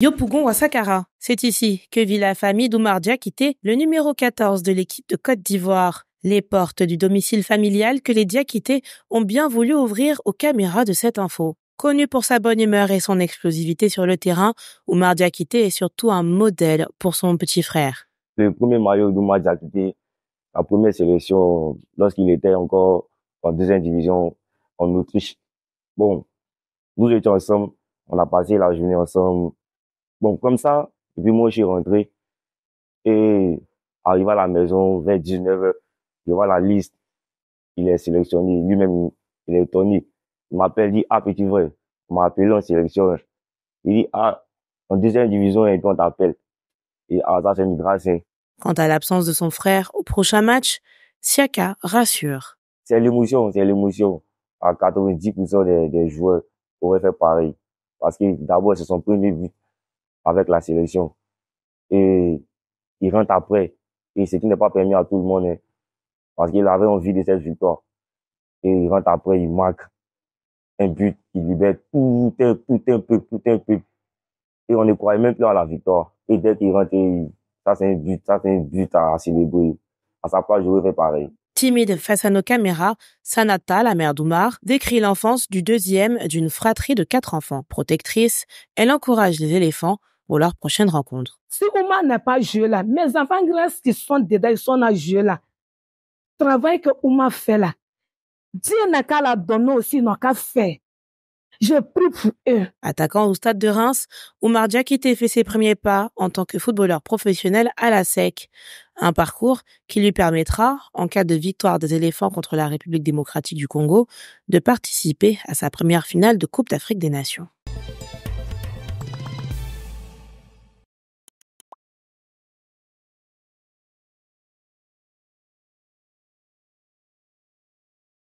Yopougon Ouassakara. C'est ici que vit la famille d'Oumardia quitté le numéro 14 de l'équipe de Côte d'Ivoire. Les portes du domicile familial que les Diakité ont bien voulu ouvrir aux caméras de cette info. Connu pour sa bonne humeur et son explosivité sur le terrain, Oumar Diakité est surtout un modèle pour son petit frère. Le premier maillot d'Oumar Diakité, la première sélection, lorsqu'il était encore en deuxième division en Autriche. Bon, nous étions ensemble, on a passé la journée ensemble, Bon, comme ça, depuis puis moi, je suis rentré. Et arrivé à la maison, vers 19h, je vois la liste. Il est sélectionné. Lui-même, il est étonné. Il m'appelle, dit, ah, petit vrai. On m'a appelé en sélection. Il dit, ah, en deuxième division, et puis on t'appelle. Et ah, ça, c'est une grâce. Hein. Quant à l'absence de son frère au prochain match, Siaka rassure. C'est l'émotion, c'est l'émotion. À 90% des, des joueurs auraient fait pareil. Parce que d'abord, c'est son premier but avec la sélection. Et il rentre après. Et ce qui n'est pas permis à tout le monde, hein, parce qu'il avait envie de cette victoire. Et il rentre après, il marque un but, il libère tout un, tout un peu, tout un peu. Et on ne croyait même plus à la victoire. Et dès qu'il rentre, ça c'est un but, ça c'est un but à célébrer. À sa place, je pareil. Timide face à nos caméras, Sanata, la mère d'Oumar, décrit l'enfance du deuxième d'une fratrie de quatre enfants. Protectrice, elle encourage les éléphants pour leur prochaine rencontre. Si n'a pas joué là, mes enfants grâce qui sont dedans, ils sont à là. Travail que fait là. qu'à la aussi, n'a Je prie Attaquant au stade de Reims, Oumar Diakité fait ses premiers pas en tant que footballeur professionnel à la SEC. Un parcours qui lui permettra, en cas de victoire des éléphants contre la République démocratique du Congo, de participer à sa première finale de Coupe d'Afrique des Nations.